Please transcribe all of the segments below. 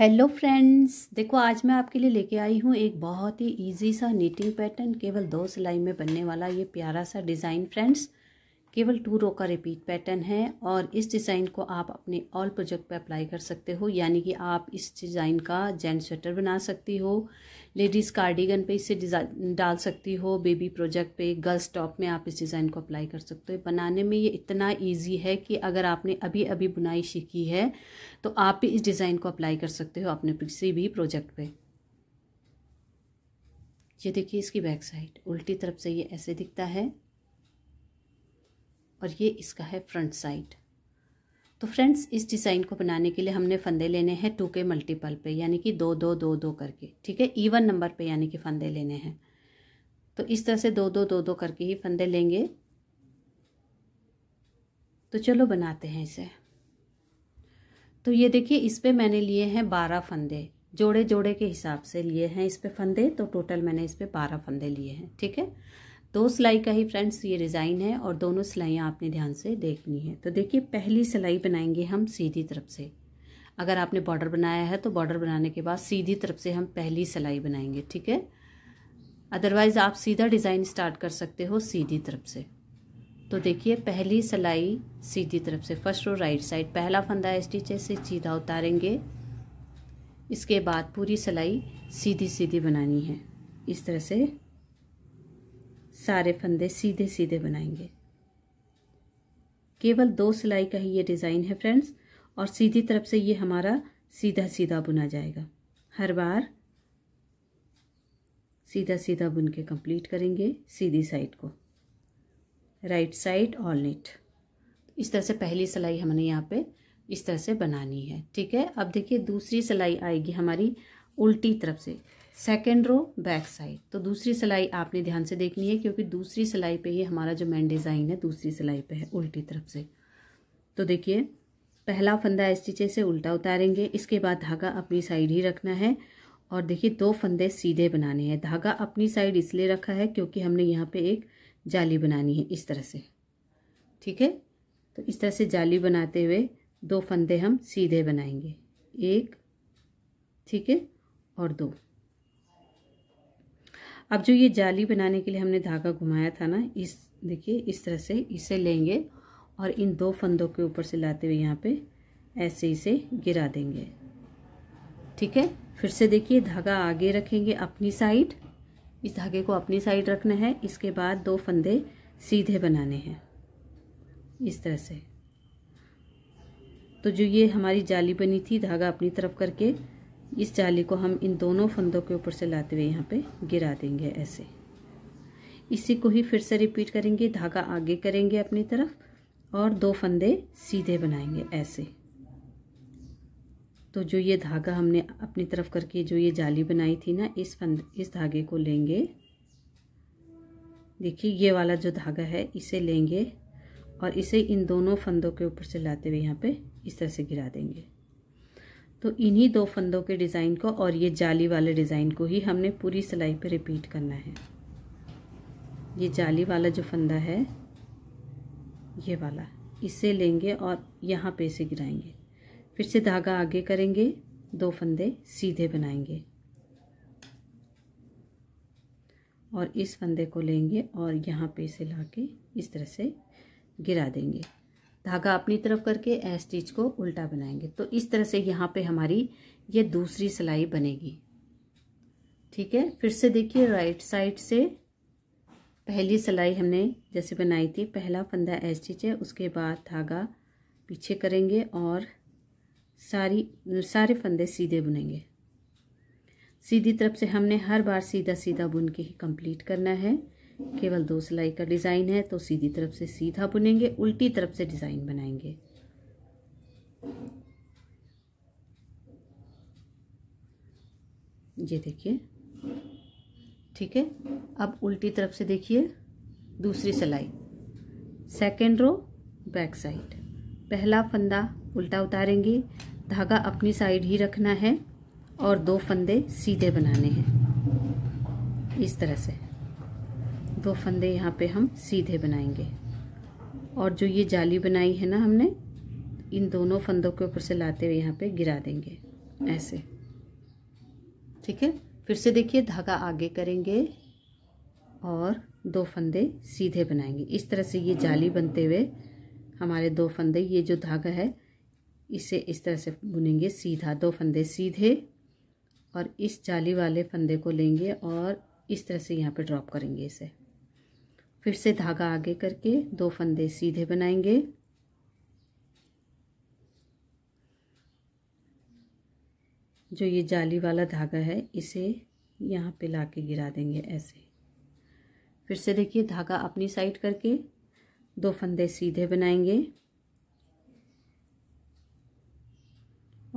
hello friends देखो आज मैं आपके लिए लेके आई हूँ एक बहुत ही इजी सा नीटिंग पैटर्न केवल दो सिलाई में बनने वाला ये प्यारा सा डिज़ाइन फ्रेंड्स केवल टू रो का रिपीट पैटर्न है और इस डिज़ाइन को आप अपने ऑल प्रोजेक्ट पर अप्लाई कर सकते हो यानी कि आप इस डिज़ाइन का जेंट स्वेटर बना सकती हो लेडीज़ कार्डिगन पे इसे डिज़ाइन डाल सकती हो बेबी प्रोजेक्ट पे गर्ल्स टॉप में आप इस डिज़ाइन को अप्लाई कर सकते हो बनाने में ये इतना ईजी है कि अगर आपने अभी अभी बुनाई सीखी है तो आप भी इस डिज़ाइन को अप्लाई कर सकते हो अपने किसी भी प्रोजेक्ट पर ये देखिए इसकी बैक साइड उल्टी तरफ से ये ऐसे दिखता है और ये इसका है फ्रंट साइड तो फ्रेंड्स इस डिज़ाइन को बनाने के लिए हमने फंदे लेने हैं टू के मल्टीपल पे यानी कि दो दो दो दो करके ठीक है ईवन नंबर पे यानी कि फंदे लेने हैं तो इस तरह से दो दो दो दो करके ही फंदे लेंगे तो चलो बनाते हैं इसे तो ये देखिए इस पर मैंने लिए हैं बारह फंदे जोड़े जोड़े के हिसाब से लिए हैं इस पर फंदे तो टोटल मैंने इस पर बारह फंदे लिए हैं ठीक है दो सिलाई का ही फ्रेंड्स ये डिज़ाइन है और दोनों सिलाइयाँ आपने ध्यान से देखनी है तो देखिए पहली सिलाई बनाएंगे हम सीधी तरफ से अगर आपने बॉर्डर बनाया है तो बॉर्डर बनाने के बाद सीधी तरफ से हम पहली सिलाई बनाएंगे ठीक है अदरवाइज़ आप सीधा डिज़ाइन स्टार्ट कर सकते हो सीधी तरफ से तो देखिए पहली सिलाई सीधी तरफ से फर्स्ट रो राइट साइड पहला फंदा स्टिच से सीधा उतारेंगे इसके बाद पूरी सिलाई सीधी सीधी बनानी है इस तरह से सारे फंदे सीधे सीधे बनाएंगे केवल दो सिलाई का ही ये डिज़ाइन है फ्रेंड्स और सीधी तरफ से ये हमारा सीधा सीधा बुना जाएगा हर बार सीधा सीधा बुन के कंप्लीट करेंगे सीधी साइड को राइट साइड नेट इस तरह से पहली सिलाई हमने यहाँ पे इस तरह से बनानी है ठीक है अब देखिए दूसरी सिलाई आएगी हमारी उल्टी तरफ से सेकेंड रो बैक साइड तो दूसरी सिलाई आपने ध्यान से देखनी है क्योंकि दूसरी सिलाई पे ही हमारा जो मेन डिज़ाइन है दूसरी सिलाई पे है उल्टी तरफ से तो देखिए पहला फंदा इस से उल्टा उतारेंगे इसके बाद धागा अपनी साइड ही रखना है और देखिए दो फंदे सीधे बनाने हैं धागा अपनी साइड इसलिए रखा है क्योंकि हमने यहाँ पर एक जाली बनानी है इस तरह से ठीक है तो इस तरह से जाली बनाते हुए दो फंदे हम सीधे बनाएंगे एक ठीक है और दो अब जो ये जाली बनाने के लिए हमने धागा घुमाया था ना इस देखिए इस तरह से इसे लेंगे और इन दो फंदों के ऊपर से लाते हुए यहाँ पे ऐसे इसे गिरा देंगे ठीक है फिर से देखिए धागा आगे रखेंगे अपनी साइड इस धागे को अपनी साइड रखना है इसके बाद दो फंदे सीधे बनाने हैं इस तरह से तो जो ये हमारी जाली बनी थी धागा अपनी तरफ करके इस जाली को हम इन दोनों फंदों के ऊपर से लाते हुए यहाँ पे गिरा देंगे ऐसे इसी को ही फिर से रिपीट करेंगे धागा आगे करेंगे अपनी तरफ और दो फंदे सीधे बनाएंगे ऐसे तो जो ये धागा हमने अपनी तरफ करके जो ये जाली बनाई थी ना इस फंद इस धागे को लेंगे देखिए ये वाला जो धागा है इसे लेंगे और इसे इन दोनों फंदों के ऊपर से लाते हुए यहाँ पे इस तरह से गिरा देंगे तो इन्हीं दो फंदों के डिज़ाइन को और ये जाली वाले डिज़ाइन को ही हमने पूरी सिलाई पर रिपीट करना है ये जाली वाला जो फंदा है ये वाला इसे लेंगे और यहाँ पे इसे गिराएंगे फिर से धागा आगे करेंगे दो फंदे सीधे बनाएंगे और इस फंदे को लेंगे और यहाँ पे इसे ला के इस तरह से गिरा देंगे धागा अपनी तरफ करके ए स्टिच को उल्टा बनाएंगे तो इस तरह से यहाँ पे हमारी ये दूसरी सिलाई बनेगी ठीक है फिर से देखिए राइट साइड से पहली सिलाई हमने जैसे बनाई थी पहला फंदा ए स्टिच है उसके बाद धागा पीछे करेंगे और सारी सारे फंदे सीधे बुनेंगे सीधी तरफ से हमने हर बार सीधा सीधा बुन के ही कंप्लीट करना है केवल दो सिलाई का डिज़ाइन है तो सीधी तरफ से सीधा बुनेंगे उल्टी तरफ से डिज़ाइन बनाएंगे ये देखिए ठीक है अब उल्टी तरफ से देखिए दूसरी सिलाई सेकेंड रो बैक साइड पहला फंदा उल्टा उतारेंगे धागा अपनी साइड ही रखना है और दो फंदे सीधे बनाने हैं इस तरह से दो फंदे यहाँ पे हम सीधे बनाएंगे और जो ये जाली बनाई है ना हमने इन दोनों फंदों के ऊपर से लाते हुए यहाँ पे गिरा देंगे ऐसे ठीक है फिर से देखिए धागा आगे करेंगे और दो फंदे सीधे बनाएंगे इस तरह से ये जाली बनते हुए हमारे दो फंदे ये जो धागा है इसे इस तरह से बुनेंगे सीधा दो फंदे सीधे और इस जाली वाले फंदे को लेंगे और इस तरह से यहाँ पे ड्रॉप करेंगे इसे फिर से धागा आगे करके दो फंदे सीधे बनाएंगे जो ये जाली वाला धागा है इसे यहाँ पे ला के गिरा देंगे ऐसे फिर से देखिए धागा अपनी साइड करके दो फंदे सीधे बनाएंगे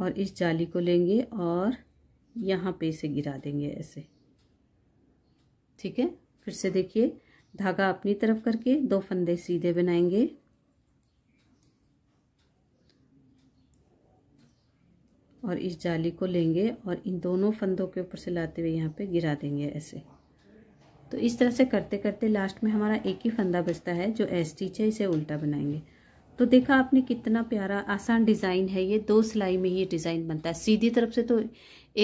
और इस जाली को लेंगे और यहाँ पे इसे गिरा देंगे ऐसे ठीक है फिर से देखिए धागा अपनी तरफ करके दो फंदे सीधे बनाएंगे और इस जाली को लेंगे और इन दोनों फंदों के ऊपर से लाते हुए यहाँ पे गिरा देंगे ऐसे तो इस तरह से करते करते लास्ट में हमारा एक ही फंदा बचता है जो एस टीच है इसे उल्टा बनाएंगे तो देखा आपने कितना प्यारा आसान डिज़ाइन है ये दो सिलाई में ये डिज़ाइन बनता है सीधी तरफ से तो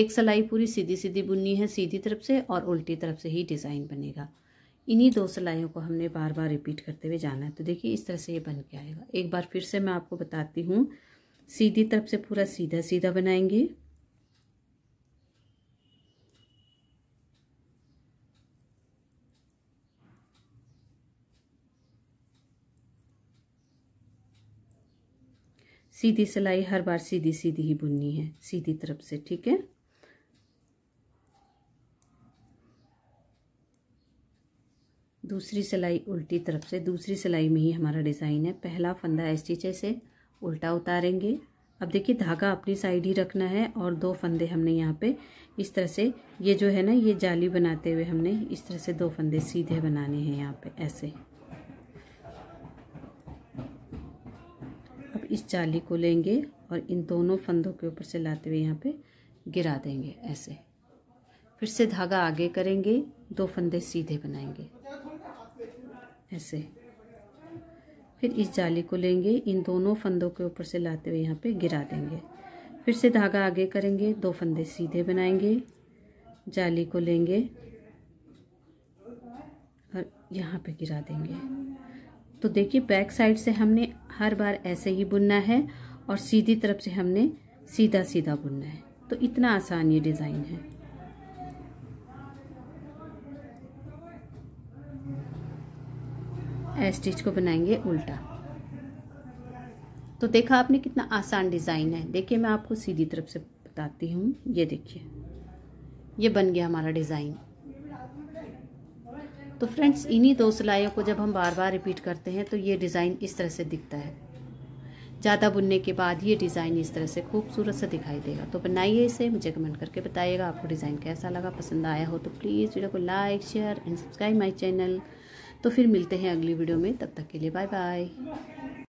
एक सिलाई पूरी सीधी सीधी बुननी है सीधी तरफ से और उल्टी तरफ से ही डिज़ाइन बनेगा इन्हीं दो सिलाइयों को हमने बार बार रिपीट करते हुए जाना है तो देखिए इस तरह से ये बन के आएगा एक बार फिर से मैं आपको बताती हूँ सीधी तरफ से पूरा सीधा सीधा बनाएंगे सीधी सिलाई हर बार सीधी सीधी ही बुननी है सीधी तरफ से ठीक है दूसरी सिलाई उल्टी तरफ से दूसरी सिलाई में ही हमारा डिज़ाइन है पहला फंदा एस स्टिचे से उल्टा उतारेंगे अब देखिए धागा अपनी साइड ही रखना है और दो फंदे हमने यहाँ पे इस तरह से ये जो है ना ये जाली बनाते हुए हमने इस तरह से दो फंदे सीधे बनाने हैं यहाँ पे ऐसे अब इस जाली को लेंगे और इन दोनों फंदों के ऊपर से लाते हुए यहाँ पे गिरा देंगे ऐसे फिर से धागा आगे करेंगे दो फंदे सीधे बनाएंगे ऐसे फिर इस जाली को लेंगे इन दोनों फंदों के ऊपर से लाते हुए यहाँ पे गिरा देंगे फिर से धागा आगे करेंगे दो फंदे सीधे बनाएंगे जाली को लेंगे और यहाँ पे गिरा देंगे तो देखिए बैक साइड से हमने हर बार ऐसे ही बुनना है और सीधी तरफ से हमने सीधा सीधा बुनना है तो इतना आसान ये डिज़ाइन है स्टिच को बनाएंगे उल्टा तो देखा आपने कितना आसान डिज़ाइन है देखिए मैं आपको सीधी तरफ से बताती हूँ ये देखिए ये बन गया हमारा डिज़ाइन तो फ्रेंड्स इन्हीं दो सिलाइयों को जब हम बार बार रिपीट करते हैं तो ये डिज़ाइन इस तरह से दिखता है ज़्यादा बुनने के बाद ये डिज़ाइन इस तरह से खूबसूरत सा दिखाई देगा तो बनाइए इसे मुझे कमेंट करके बताइएगा आपको डिज़ाइन कैसा लगा पसंद आया हो तो प्लीज़ वीडियो को like share and subscribe my channel तो फिर मिलते हैं अगली वीडियो में तब तक के लिए बाय बाय